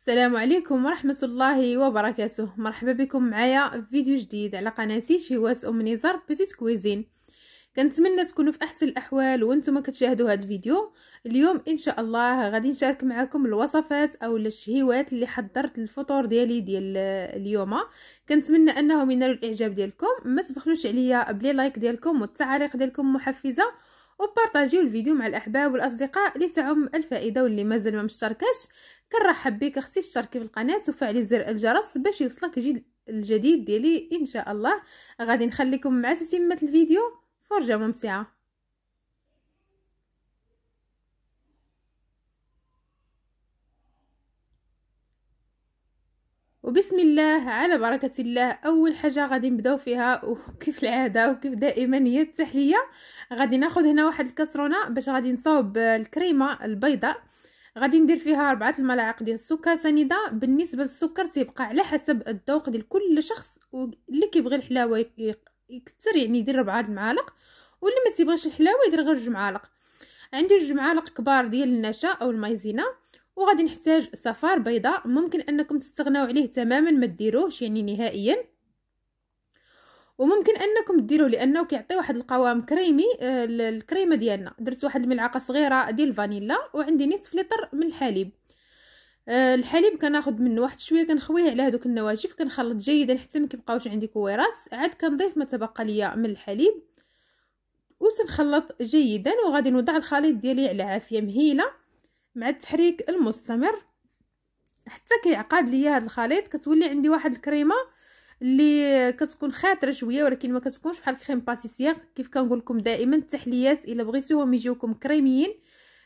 السلام عليكم ورحمة الله وبركاته مرحبا بكم معايا في فيديو جديد على قناتي شهوات أم نزار بيتيت كويزين كنتمنى تكونوا في أحسن الأحوال وانتم كتشاهدوا هذا الفيديو اليوم إن شاء الله غادي نشارك معكم الوصفات أو الشهيوات اللي حضرت الفطور ديالي ديال اليوم كنتمنى أنهم ينالوا الإعجاب ديالكم ما تبخلوش عليا بلي لايك ديالكم والتعليق ديالكم محفزة وبارطاجيو الفيديو مع الأحباب والأصدقاء لتعم الفائدة واللي مازال ما مشتركاش كنرحب بك اختي اشتركي في القناة وفعلي زر الجرس باش يوصلك الجديد ديالي إن شاء الله غادي نخليكم مع تتمة الفيديو فرجة ممتعة وبسم الله على بركة الله أول حاجة غادي نبداو فيها وكيف العادة وكيف دائما هي التحلية غادي ناخد هنا واحد الكسرونة باش غادي نصاوب الكريمة البيضاء غادي ندير فيها أربعة الملاعق ديال السكر سنيدة بالنسبة للسكر تيبقى على حسب الذوق ديال كل شخص واللي كيبغي الحلاوة يكتر يعني يدير ربعة المعالق واللي ما تيبغيش الحلاوة يدير غير جوج معالق عندي جوج معالق كبار ديال النشا أو المايزينا وغادي نحتاج صفار بيضاء ممكن انكم تستغناو عليه تماما ما ديروهش يعني نهائيا وممكن انكم ديروه لانه كيعطي واحد القوام كريمي آه، الكريمه ديالنا درت واحد الملعقه صغيره ديال الفانيلا وعندي نصف لتر من الحليب آه، الحليب كناخد منه واحد شويه كنخويه على هذوك النواشف كنخلط جيدا حتى ما كيبقاوش عندي كويرات عاد كنضيف ما تبقى ليا من الحليب وسنخلط جيدا وغادي نوضع الخليط ديالي على عافيه مهيله مع التحريك المستمر حتى كيعقد ليا هذا الخليط كتولي عندي واحد الكريمه اللي كتكون خاطره شويه ولكن ما كتكونش بحال كريم باتيسير كيف كنقول لكم دائما التحليات الا بغيتوهم يجيوكم كريميين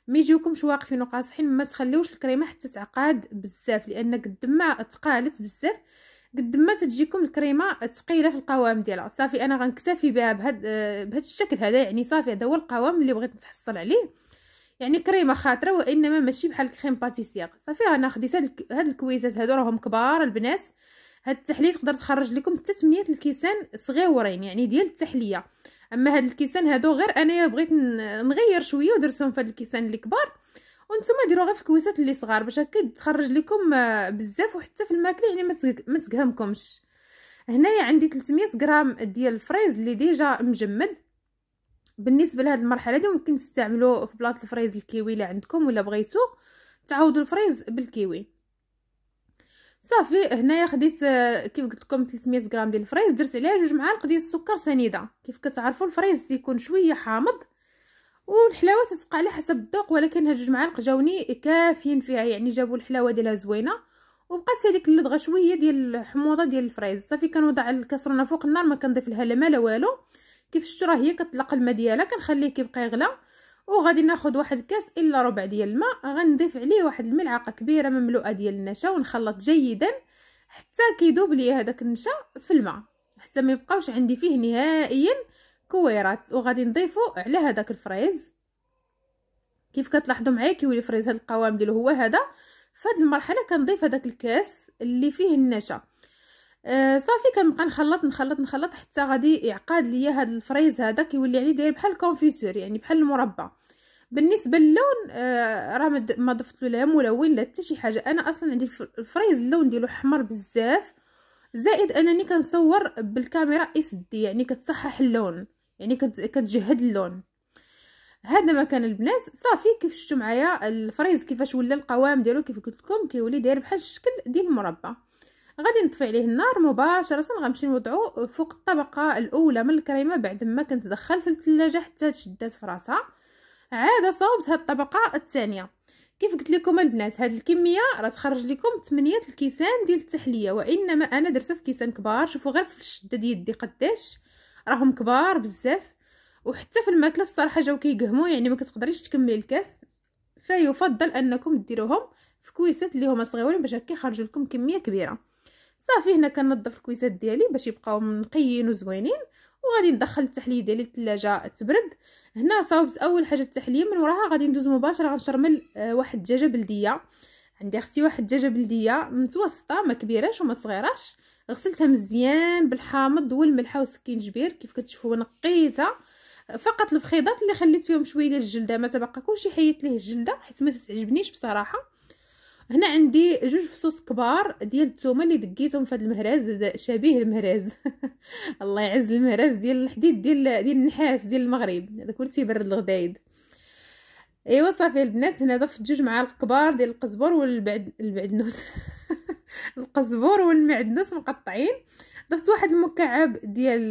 ما يجيوكمش واقفين وقاصحين ما تخليوش الكريمه حتى تعقاد بزاف لان قد ما ثقالت بزاف قد ما تجيكم الكريمه ثقيله في القوام ديالها صافي انا غنكتفي بها بهذا بهذا الشكل هذا يعني صافي هذا هو القوام اللي بغيت نتحصل عليه يعني كريمه خاطره وانما ماشي بحال كريم باتيسيير صافي انا خديت هاد, هاد الكويزات هادو راهم كبار البنات هاد التحليه تقدر تخرج لكم حتى 8 الكيسان صغيورين يعني ديال التحليه اما هاد الكيسان هادو غير انايا بغيت نغير شويه ودرسهم في هاد الكيسان اللي كبار وانتم ديروا غير في الكويسات اللي صغار باش هكا تخرج لكم آه، بزاف وحتى في الماكله يعني ما تسقهمكمش هنايا عندي 300 غرام ديال الفريز اللي ديجا مجمد بالنسبه لهاد المرحله هادي ممكن تستعملوا في بلاط الفريز الكيوي الا عندكم ولا بغيتو تعوضوا الفريز بالكيوي صافي هنايا خديت آه، كيف قلت لكم 300 غرام ديال الفريز درت عليها جوج معالق ديال السكر سنيده كيف كتعرفوا الفريز تيكون شويه حامض والحلاوه تتبقى على حسب الذوق ولكن هاد جوج معالق جاوني كافيين فيها يعني جابوا الحلاوه ديالها زوينه وبقات في هذيك اللدغه شويه ديال الحموضه ديال الفريز صافي كنوضع الكسرونه فوق النار ما كنضيف لها لا ما لا والو كيف راه هي كتلق الماء ديالها كنخليه كيبقى يغلى وغادي ناخذ واحد كاس الا ربع ديال الماء غنضيف عليه واحد الملعقه كبيره مملوءه ديال النشا ونخلط جيدا حتى كيذوب ليا هذاك النشا في الماء حتى ما يبقاوش عندي فيه نهائيا كويرات وغادي نضيفو على هذاك الفريز كيف كتلاحظوا معايا كيولي فريز هذا القوام ديالو هو هذا فهاد المرحله كنضيف هذاك الكاس اللي فيه النشا آه صافي كنبقى نخلط نخلط نخلط حتى غادي يعقد ليا هاد الفريز هذا كيولي عليه داير بحال الكونفيتور يعني بحال المربى بالنسبه للون آه، راه ما ضفت له لا ملون لا حتى شي حاجه انا اصلا عندي الفريز اللون ديالو حمر بزاف زائد انني كنصور بالكاميرا اس دي يعني كتصحح اللون يعني كتجهد اللون هذا مكان البنات صافي كيف شفتوا معايا الفريز كيفاش ولا القوام ديالو كيف قلت لكم كيولي داير بحال الشكل ديال المربى غادي نطفي عليه النار مباشره غنمشي نوضعو فوق الطبقه الاولى من الكريمه بعد ما كانت دخلت الثلاجه حتى تشدات في راسها عاد صوبت هاد الطبقه الثانيه كيف قلت لكم البنات هاد الكميه راه تخرج لكم 8 الكيسان ديال التحليه وانما انا درتها في كيسان كبار شوفوا غير في الشده ديال يدي قداش راهم كبار بزاف وحتى في الماكله الصراحه جاو كيقهموا يعني ما كتقدريش تكملي الكاس فيفضل انكم ديروهم في كويسات اللي هما صغيورين باش هكا يخرجوا لكم كميه كبيره صافي هنا كنظف الكويسات ديالي باش يبقاو نقيين وزوينين وغادي ندخل التحليه ديالي للثلاجه تبرد هنا صاوبت اول حاجه التحليه من وراها غادي ندوز مباشره غنشرمل آه، واحد الدجاجه بلديه عندي اختي واحد الدجاجه بلديه متوسطه ما كبيراش وما صغيراش غسلتها مزيان بالحامض والملحه وسكينجبير كيف كتشوفوا نقيتها فقط الفخيضات اللي خليت فيهم شويه ديال الجلده ما تبقى كلشي حيت ليه الجلده حيت ما تعجبنيش بصراحه هنا عندي جوج فصوص كبار ديال الثومه اللي دقيتهم في هذا المهراز شبيه المهراز الله يعز المهراز ديال الحديد ديال ديال النحاس ديال المغرب هذاك اللي تيبرد الغدايد ايوا صافي البنات هنا ضفت جوج معالق كبار ديال القزبر والبعد البعدنوس القزبر والمعدنوس مقطعين ضفت واحد المكعب ديال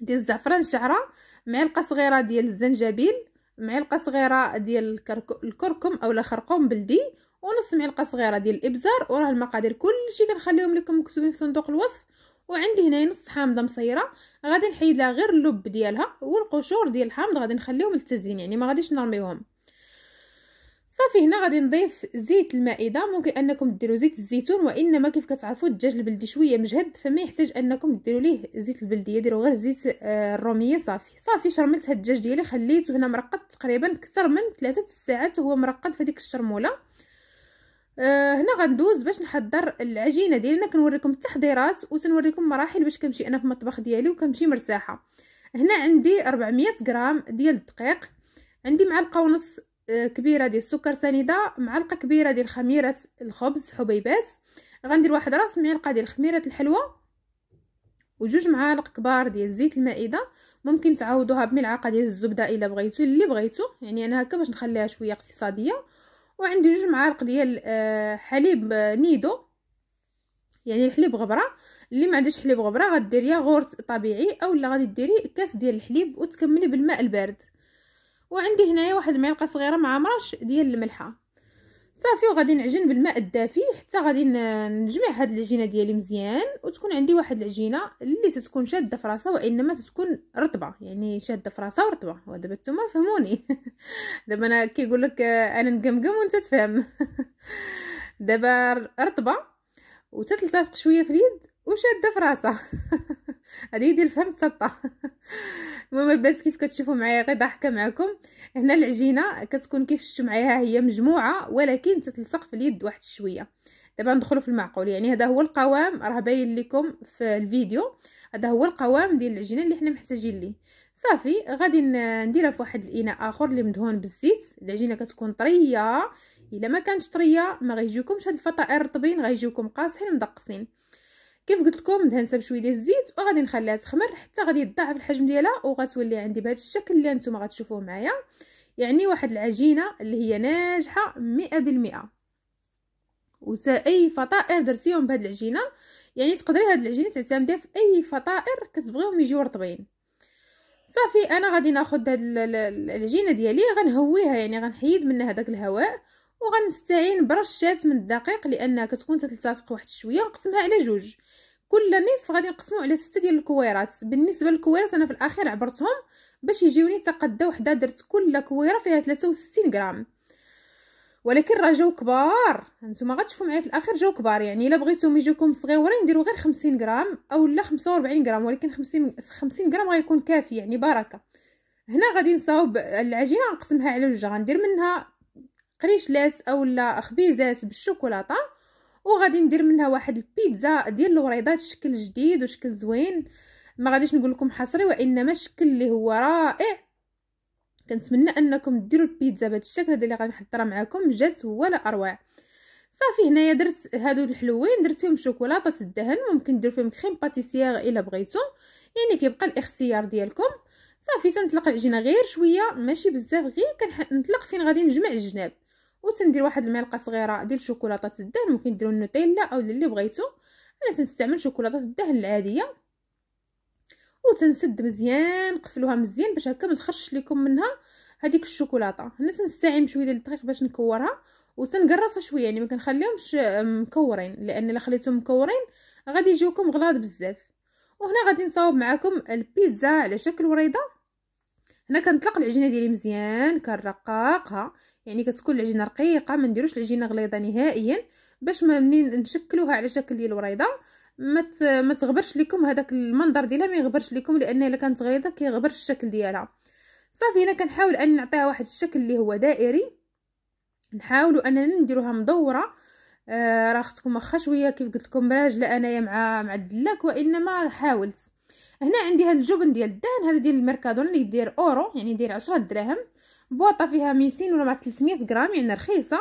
ديال الزعفران شعره معلقه صغيره ديال الزنجبيل معلقه صغيره ديال الكركم اولا خرقوم بلدي ونص معلقه صغيره ديال الابزار وراه المقادير كلشي كنخليهم لكم مكتوبين في صندوق الوصف وعندي هنايا نص حامضه مصيره غادي نحيد لها غير اللب ديالها والقشور ديال الحامض غادي نخليهم للتزيين يعني ما غاديش نرميوهم صافي هنا غادي نضيف زيت المائده ممكن انكم ديروا زيت الزيتون وانما كيف كتعرفوا الدجاج البلدي شويه مجهد فما يحتاج انكم ديروا ليه زيت البلديه ديروا غير زيت آه، الروميه صافي صافي شرملت هاد الدجاج ديالي خليته هنا مرقد تقريبا اكثر من 3 ساعات وهو مرقد في ديك الشرموله آه هنا غندوز باش نحضر العجينه ديالنا كنوريكم التحضيرات وتنوريكم مراحل باش كنمشي انا في المطبخ ديالي وكنمشي مرتاحه هنا عندي 400 غرام ديال الدقيق عندي معلقه ونص آه، كبيره ديال السكر سنيده معلقه كبيره ديال خميره الخبز حبيبات غندير واحد راس معلقه ديال خميره الحلوى وجوج معالق كبار ديال زيت المائده ممكن تعوضوها بملعقه ديال الزبده الا بغيتو اللي بغيتو يعني انا هكا باش نخليها شويه اقتصاديه وعندي جوج معالق ديال آه، حليب آه، نيدو يعني الحليب غبره اللي ما عندهاش حليب غبره غدير غورت طبيعي اولا غادي ديري كاس ديال الحليب وتكملي بالماء البارد وعندي هنايا واحد المعلقه صغيره مع مرش ديال الملحه صافي وغادي نعجن بالماء الدافي حتى غادي نجمع هاد العجينه ديالي مزيان وتكون عندي واحد العجينه اللي تتكون شاده في راسها وانما تتكون رطبه يعني شاده في راسها ورطبه ودابا نتوما فهموني دابا انا كيقول لك آه، انا نقمقم وانت تفهم دابا رطبه وتتلتصق شويه في اليد وشاده في راسها هذه ديال فهمت سطه المهم البنات كيف كتشوفوا معايا غير ضحكه معكم هنا العجينه كتكون كيف شفتوا معايا هي مجموعه ولكن تتلصق في اليد واحد شويه دابا ندخلوا في المعقول يعني هذا هو القوام راه باين لكم في الفيديو هذا هو القوام ديال العجينه اللي حنا محتاجين ليه صافي غادي نديرها في واحد الاناء اخر اللي مدهون بالزيت العجينه كتكون طريه الا ما كانتش طريه ما غيجيوكمش هاد الفطائر رطبين غيجيوكم قاصحين مدقسين كيف قلت لكم دهنتها بشويه ديال الزيت وغادي نخليها تخمر حتى غادي يتضاعف الحجم ديالها وغتولي عندي بهذا الشكل اللي نتوما غتشوفوه معايا يعني واحد العجينه اللي هي ناجحه مئة بالمئة وتا اي فطائر درتيهم بهاد العجينه يعني تقدري هذه العجينه تعتمديها في اي فطائر كتبغيهم يجيو رطبين صافي انا غادي ناخذ هذه العجينه ديالي غنهويها يعني غنحيد منها داك الهواء وغنستعين برشات من الدقيق لانها كتكون تتلتصق واحد شويه نقسمها على جوج كل نصف غادي نقسمو على ستة ديال الكويرات بالنسبه للكويرات انا في الاخير عبرتهم باش يجيوني تقدا وحده درت كل كويره فيها 63 غرام ولكن راه جاو كبار نتوما غتشوفوا معايا في الاخر جاو كبار يعني الا بغيتهم يجيكم صغيورين ديروا غير 50 غرام اولا 45 غرام ولكن 50 50 غرام غيكون كافي يعني بركه هنا غادي نصاوب العجينه نقسمها على جوج غندير منها قريشلات اولا خبيزات بالشوكولاته وغادي ندير منها واحد البيتزا ديال الوريضات شكل جديد وشكل زوين ما غاديش نقول لكم حصري وانما شكل اللي هو رائع كنتمنى انكم ديروا البيتزا بهذا الشكل هذا اللي نحضرها معكم جات ولا اروع صافي هنايا درت هادو الحلوين درت فيهم شوكولاطه الدهن ممكن ديروا فيهم كريم باتيسيير الا بغيتو يعني كيبقى الاختيار ديالكم صافي تنطلق العجينه غير شويه ماشي بزاف غير كنطلق فين غادي نجمع الجناب وتندير واحد المعلقه صغيره ديال شوكولاطه الدهن ممكن ديروا النوتيلا او اللي بغيتو انا تنستعمل شوكولاطه الدهن العاديه وتنسد مزيان قفلوها مزيان باش هكا ما تخرجش لكم منها هذيك الشوكولاطه هنا تنستعمل شويه ديال الدقيق باش نكورها وتنقرصها شويه يعني ما كنخليهمش مكورين لان الا خليتهم مكورين غادي يجيوكم غلاض بزاف وهنا غادي نصاوب معكم البيتزا على شكل وريضه هنا كنطلق العجينه ديالي مزيان كنرققها يعني كتكون العجينه رقيقه ما نديروش العجينه غليظه نهائيا باش ما منين نشكلوها على شكل ديال الوريضه ما ما تغبرش لكم هذاك المنظر ديالها ما يغبرش لكم لان الا كانت غليظه كيغبر الشكل ديالها صافي هنا كنحاول ان نعطيها واحد الشكل اللي هو دائري نحاولوا اننا نديروها مدوره آه راه اختكم واخا شويه كيف قلت لكم راجله انايا مع مع الدلاك وانما حاولت هنا عندي هذا الجبن ديال الدهن هذا ديال الميركادون اللي يدير اورو يعني يدير 10 دراهم بوطه فيها 200 ولا مع 300 غرام يعني رخيصه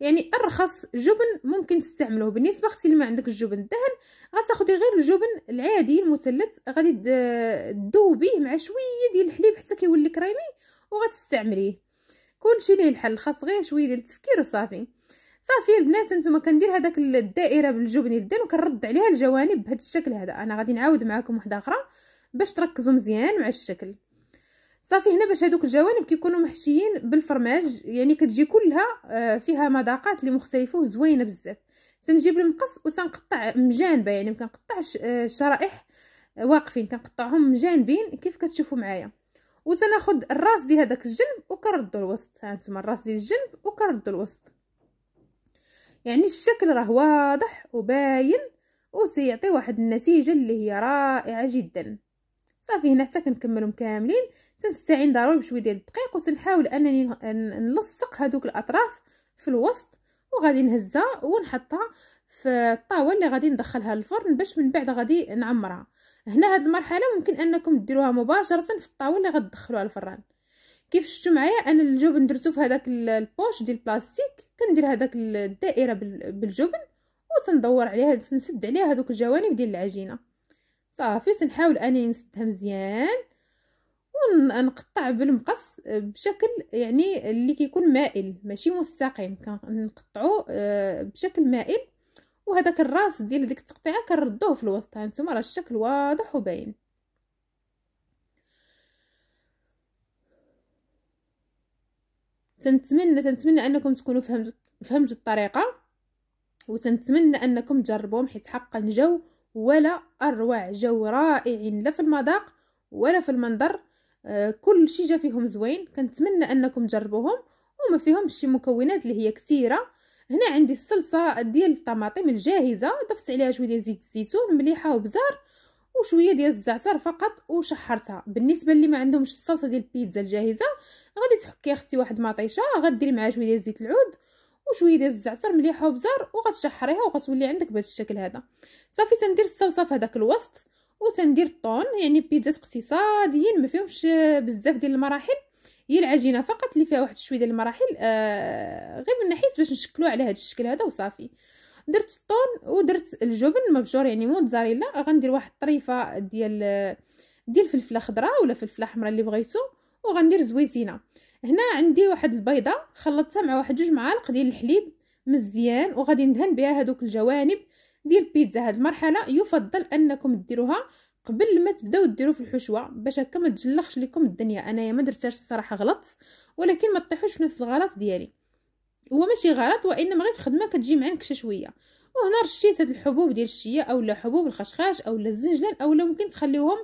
يعني ارخص جبن ممكن تستعملوه بالنسبه اختي اللي ما عندك الجبن الدهن غتاخدي غير الجبن العادي المثلث غادي تذوبيه مع شويه ديال الحليب حتى كيولي كريمي وغتستعمليه كلشي ليه الحل خاص غير شويه ديال التفكير وصافي صافي البنات نتوما كندير هذاك الدائره بالجبن الدهن وكنرد عليها الجوانب بهذا الشكل هذا انا غادي نعاود معكم وحده اخرى باش تركزوا مزيان مع الشكل صافي هنا باش هذوك الجوانب كيكونوا محشيين بالفرماج يعني كتجي كلها آه، فيها مذاقات اللي مختلفه وزوينه بزاف تنجيب المقص وتنقطع مجانبه يعني ما كنقطعش آه، الشرائح واقفين كنقطعهم مجانبين كيف كتشوفوا معايا وتناخذ الراس ديال هذاك الجنب وكنردو الوسط ها انتم الراس ديال الجنب وكنردو الوسط يعني الشكل راه واضح وباين وسيعطي واحد النتيجه اللي هي رائعه جدا صافي هنا حتى كنكملهم كاملين تنستعين ضروري بشويه ديال الدقيق وتنحاول انني نلصق هذوك الاطراف في الوسط وغادي نهزها ونحطها في الطاوه اللي غادي ندخلها للفرن باش من بعد غادي نعمرها هنا هاد المرحله ممكن انكم ديروها مباشره في الطاوله اللي غتدخلوها الفران كيف شفتوا معايا انا الجبن درتو في هذاك البوش ديال البلاستيك كندير هذاك الدائره بالجبن وتندور عليها تنسد عليها هذوك الجوانب ديال العجينه صافي تنحاول انني نسدها مزيان ونقطع بالمقص آه، بشكل يعني اللي كيكون مائل ماشي مستقيم كنقطعو آه، بشكل مائل وهذاك الراس ديال ديك التقطيعه كنردوه في الوسط هانتوما راه الشكل واضح وباين تنتمنى تنتمنى انكم تكونوا فهمتوا فهمتوا الطريقه وتنتمنى انكم تجربوهم حيت حقا جو ولا اروع جو رائع لا في المذاق ولا في المنظر كل شيء جا فيهم زوين كنتمنى انكم تجربوهم وما فيهم شي مكونات اللي هي كثيره هنا عندي الصلصه ديال الطماطم الجاهزه ضفت عليها شويه ديال زيت الزيتون مليحه وبزار وشويه ديال الزعتر فقط وشحرتها بالنسبه اللي ما عندهمش الصلصه ديال البيتزا الجاهزه غادي تحكي اختي واحد مطيشه غديري معها شويه ديال زيت العود وشويه ديال الزعتر مليحه وبزار وغتشحريها وغتولي عندك بهذا الشكل هذا صافي تندير الصلصه في هذاك الوسط وسندير الطون يعني بيتزات اقتصاديين ما فيهمش بزاف ديال المراحل هي العجينه فقط اللي فيها واحد شويه ديال المراحل آه غير من ناحيه باش نشكلو على هذا الشكل هذا وصافي درت الطون ودرت الجبن مبشور يعني موتزاريلا غندير واحد طريفه ديال ديال فلفله خضراء ولا فلفله حمراء اللي بغيتو وغندير زويتينه هنا عندي واحد البيضه خلطتها مع واحد جوج معالق ديال الحليب مزيان وغادي ندهن بها هذوك الجوانب ديال البيتزا هاد المرحله يفضل انكم ديروها قبل ما تبداو ديروا في الحشوه باش هكا ما تجلخش لكم الدنيا انايا ما درتهاش الصراحه غلط ولكن ما تطيحوش في نفس الغلط ديالي هو ماشي غلط وانما غير في الخدمه كتجي معاك شويه وهنا رشيت هاد الحبوب ديال الشيه اولا حبوب الخشخاش اولا الزنجلان اولا ممكن تخليوهم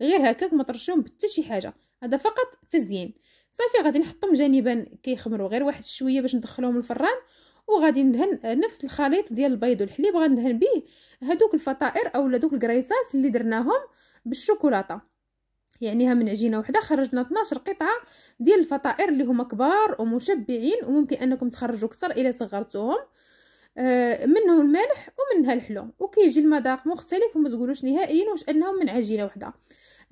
غير هكاك ما ترشيهم بحتى شي حاجه هذا فقط تزيين صافي غادي نحطهم جانبا كيخمروا غير واحد شويه باش ندخلهم الفران وغادي ندهن نفس الخليط ديال البيض والحليب غندهن به هذوك الفطائر اولا دوك الكريساس اللي درناهم بالشوكولاته يعنيها من عجينه وحده خرجنا 12 قطعه ديال الفطائر اللي هما كبار ومشبعين وممكن انكم تخرجوا كثر الا صغرتوهم آه، منهم المالح ومنها الحلو وكيجي المذاق مختلف وما تقولوش نهائيا واش انهم من عجينه وحده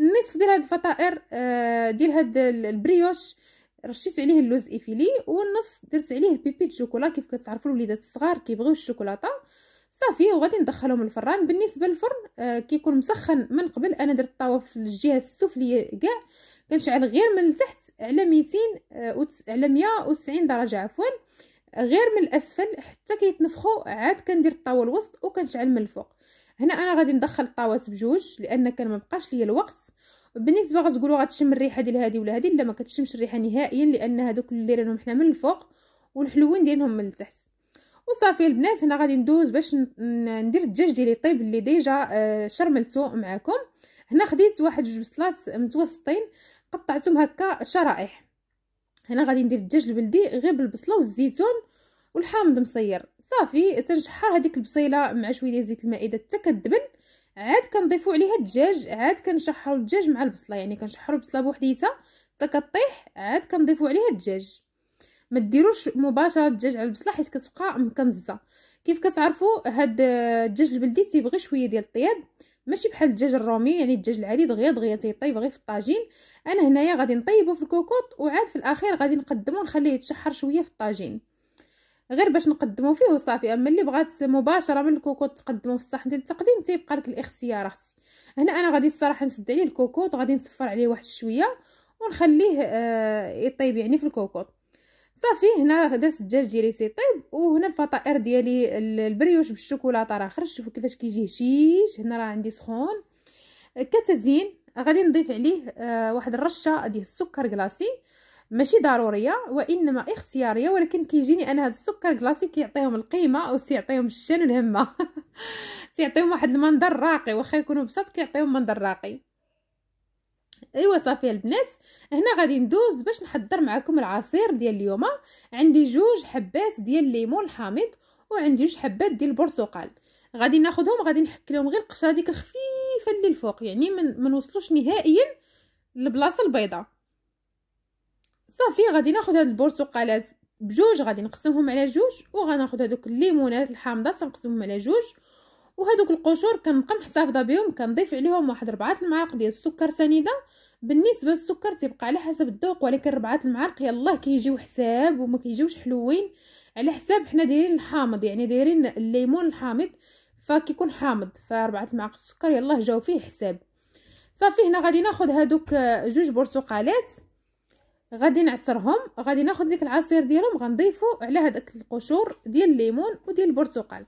النصف ديال هاد الفطائر آه، ديال هاد البريوش رشيت عليه اللوز ايفيلي والنص درت عليه البيبي الشوكولا كيف كتعرفوا الوليدات الصغار كيبغيو الشوكولاته صافي وغادي ندخلهم الفران بالنسبه للفرن آه كيكون مسخن من قبل انا درت الطاوه في الجهه السفليه كاع كنشعل غير من التحت على 200 آه على 190 درجه عفوا غير من الاسفل حتى كيتنفخوا عاد كندير الطاوه الوسط وكنشعل من الفوق هنا انا غادي ندخل الطاوات بجوج لان كان مبقاش ليا الوقت بالنسبه غتقولوا غتشم الريحه ديال هذه ولا هذه لا ما كتشمش الريحه نهائيا لان هذوك اللي دايرينهم حنا من الفوق والحلوين دايرينهم من التحت وصافي البنات هنا غادي ندوز باش ندير الدجاج ديالي طيب اللي ديجا آه، شرملته معاكم هنا خديت واحد جوج بصلات متوسطين قطعتهم هكا شرائح هنا غادي ندير الدجاج البلدي غير بالبصله والزيتون والحامض مصير صافي تنشحر هذيك البصيله مع شويه ديال زيت المائده حتى كتدبل عاد كنضيفوا عليها الدجاج عاد كنشحروا الدجاج مع البصله يعني كنشحروا البصله بوحديتها حتى كطيح عاد كنضيفوا عليها الدجاج ما ديروش مباشره الدجاج على البصله حيت كتبقى مكنزه كيف كتعرفوا هاد الدجاج البلدي تيبغي شويه ديال الطياب ماشي بحال الدجاج الرومي يعني الدجاج العادي دغيا دغيا تيطيب غير في الطاجين انا هنايا غادي نطيبه في الكوكوط وعاد في الاخير غادي نقدمه ونخليه يتشحر شويه في الطاجين غير باش نقدمو فيه وصافي اما اللي بغات مباشره من الكوكوط تقدمو في الصحن ديال التقديم تيبقى لك الاختيار اختي هنا انا غادي الصراحه نسد عليه الكوكوط غادي نصفر عليه واحد شويه ونخليه آه يطيب يعني في الكوكوط صافي هنا درت الدجاج ديالي تيطيب وهنا الفطائر ديالي البريوش بالشوكولاته راه خرج شوفوا كيفاش كيجي هشيش هنا راه عندي سخون كتزيين غادي نضيف عليه آه واحد الرشه ديال السكر كلاصي ماشي ضروريه وانما اختياريه ولكن كيجيني انا هذا السكر كلاصي كيعطيهم القيمه او سيعطيهم الشان والهمه تيعطيهم واحد المنظر راقي واخا يكونوا بساط كيعطيهم منظر راقي ايوا صافي البنات هنا غادي ندوز باش نحضر معكم العصير ديال اليوم عندي جوج حبات ديال الليمون الحامض وعندي جوج حبات ديال البرتقال غادي ناخذهم غادي نحك لهم غير القشره ديك الخفيفه اللي الفوق يعني ما نوصلوش نهائيا للبلاصه البيضاء صافي غادي ناخذ هاد البرتقالات بجوج غادي نقسمهم على جوج وغناخذ هادوك الليمونات الحامضات تنقسمهم على جوج وهذوك القشور كنبقى محتفظه بهم كنضيف عليهم واحد ربعه المعالق ديال السكر سنيده بالنسبه للسكر تبقى على حسب الذوق ولكن ربعه المعالق يلاه كيجيو حساب وما كيجيوش حلوين على حساب حنا دايرين الحامض يعني دايرين الليمون الحامض فكيكون حامض فربعه المعالق السكر يلاه جاو فيه حساب صافي هنا غادي ناخذ هذوك جوج برتقالات غادي نعصرهم غادي ناخذ ديك العصير ديالهم غنضيفو على هذاك القشور ديال الليمون وديال البرتقال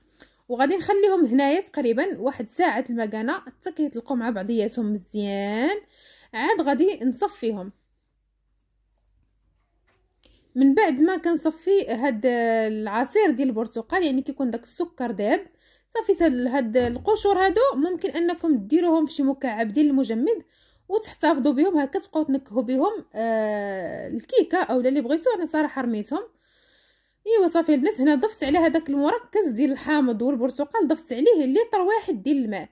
وغادي نخليهم هنايا تقريبا واحد ساعه المكانه حتى كيطلقوا مع بعضياتهم مزيان عاد غادي نصفيهم من بعد ما كنصفي هاد العصير ديال البرتقال يعني كيكون داك السكر داب صافي هاد القشور هادو ممكن انكم ديروهم في شي مكعب ديال المجمد وتحتفظوا بهم هكا تبقاو تنكهوا بهم آه الكيكه اولا اللي بغيتو انا صراحه رميتهم ايوا صافي البنات هنا ضفت على هذاك المركز ديال الحامض والبرتقال ضفت عليه لتر واحد ديال الماء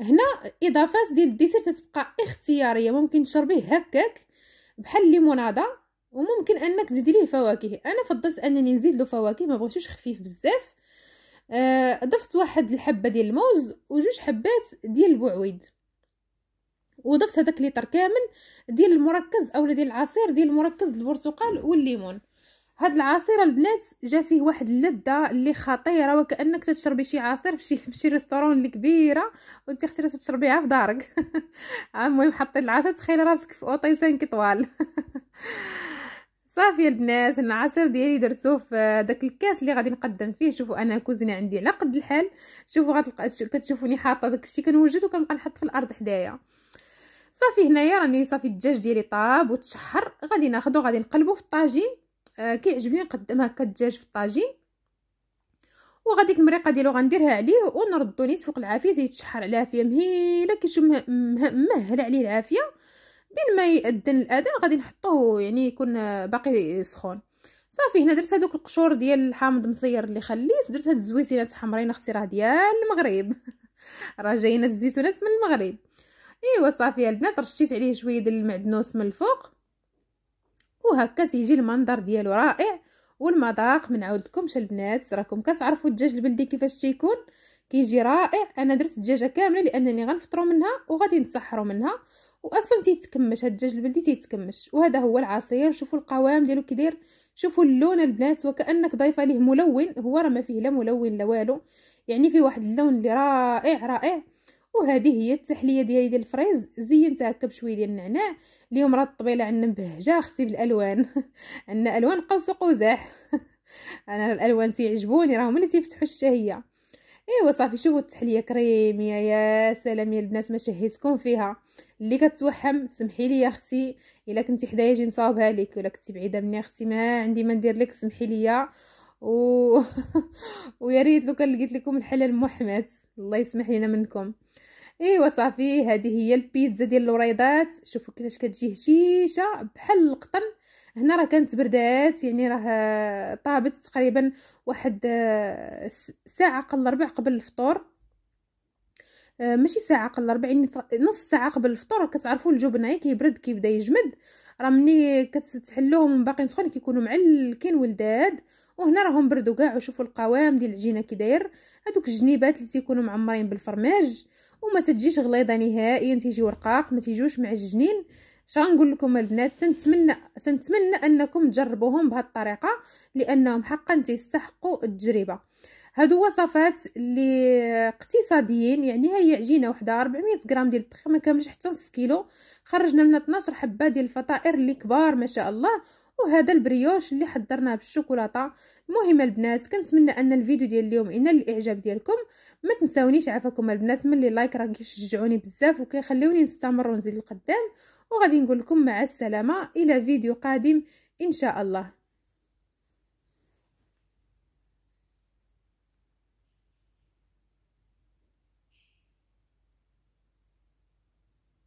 هنا اضافات ديال الديسير تتبقى اختياريه ممكن تشربيه هكاك بحال الليموناده وممكن انك تزيدي ليه فواكه انا فضلت انني نزيد له فواكه ما بغيتوش خفيف بزاف آه ضفت واحد الحبه ديال الموز وجوج حبات ديال البعويد وضفت هذاك ليتر كامل ديال المركز اولا ديال العصير ديال المركز البرتقال والليمون هاد العصير البنات جا فيه واحد اللذه اللي خطيره وكانك تشربي شي عصير فشي فشي ريستورون اللي كبيره وانت اختي تشربيها في دارك المهم حطي العصير تخيلي راسك في اوطيسان كطوال صافي البنات العصير ديالي درتو في داك الكاس اللي غادي نقدم فيه شوفوا انا كوزينه عندي على قد الحال شوفوا غتلقى كتشوفوني حاطه داكشي كنوجد وكنبقى نحط في الارض حدايا صافي هنايا راني صافي الدجاج ديالي طاب وتشحر غادي ناخدو غادي نقلبو في الطاجين آه كيعجبني نقدم هكا الدجاج في الطاجين وغاديك المريقه ديالو غنديرها عليه ونردو نيت فوق العافيه تيتشحر على عافيه مهيله كيشم مهله عليه العافيه بين ما يأذن الاذان غادي نحطوه يعني يكون باقي سخون صافي هنا درت هذوك القشور ديال الحامض مصير اللي خليت ودرت هاد الزويسينات حمرين اختي راه ديال المغرب راه جايين الزيتونات من المغرب ايوا صافي البنات رشيت عليه شويه ديال المعدنوس من الفوق وهكا تيجي المنظر ديالو رائع والمذاق منعاود لكمش البنات راكم كتعرفوا الدجاج البلدي كيفاش تيكون كيجي رائع انا درت الدجاجه كامله لانني غنفطروا منها وغادي نتسحروا منها واصلا تيتكمش هاد الدجاج البلدي تيتكمش وهذا هو العصير شوفوا القوام ديالو كي داير شوفوا اللون البنات وكانك ضايف عليه ملون هو راه ما فيه لا ملون لا والو يعني فيه واحد اللون اللي رائع رائع وهذه هي التحليه ديالي ديال الفريز زينتها هكا بشويه ديال النعناع اليوم راه الطبيله عندنا مبهجه خصي بالالوان عندنا الوان قوس قزح انا الالوان تيعجبوني راهم اللي تيفتحوا الشهيه ايوا صافي شوفوا التحليه كريميه يا سلام يا البنات ما شهيتكم فيها اللي كتوحم سمحي لي يا اختي الا كنتي حدايا جي نصاوبها لك ولا كنتي بعيده مني اختي ما عندي ما ندير لك سمحي لي و ويا ريت لو كان لقيت لكم الحل المحمد الله يسمح لنا منكم ايوا صافي هذه هي البيتزا ديال الوريضات شوفوا كيفاش كتجي هشيشه بحال القطن هنا راه كانت بردات يعني راه طابت تقريبا واحد آه، ساعه قبل ربع قبل الفطور آه، ماشي ساعه قبل ربع يعني نص ساعه قبل الفطور كتعرفوا الجبنه كيبرد كيبدا يجمد راه ملي كتحلوهم باقيين سخون كيكونوا معلكين ولداد وهنا راهم بردوا كاع وشوفوا القوام ديال العجينه كي داير هذوك الجنيبات اللي تيكونوا معمرين بالفرماج وما تجيش غليظه نهائيا تيجيو رقاق ما تيجوش معجنين اش غنقول لكم البنات تنتمنى تنتمنى انكم تجربوهم بهذه الطريقه لانهم حقا تيستحقوا التجربه هادو وصفات اللي اقتصاديين يعني هي عجينه وحده 400 غرام ديال الدقيق ما كاملش حتى نص كيلو خرجنا منها 12 حبه ديال الفطائر اللي كبار ما شاء الله وهذا البريوش اللي حضرناه بالشوكولاته المهم البنات كنتمنى ان الفيديو ديال اليوم ينال الاعجاب ديالكم ما تنساونيش عافاكم البنات من لايك راه كيشجعوني بزاف وكيخليوني نستمر ونزيد القدام وغادي نقول لكم مع السلامه الى فيديو قادم ان شاء الله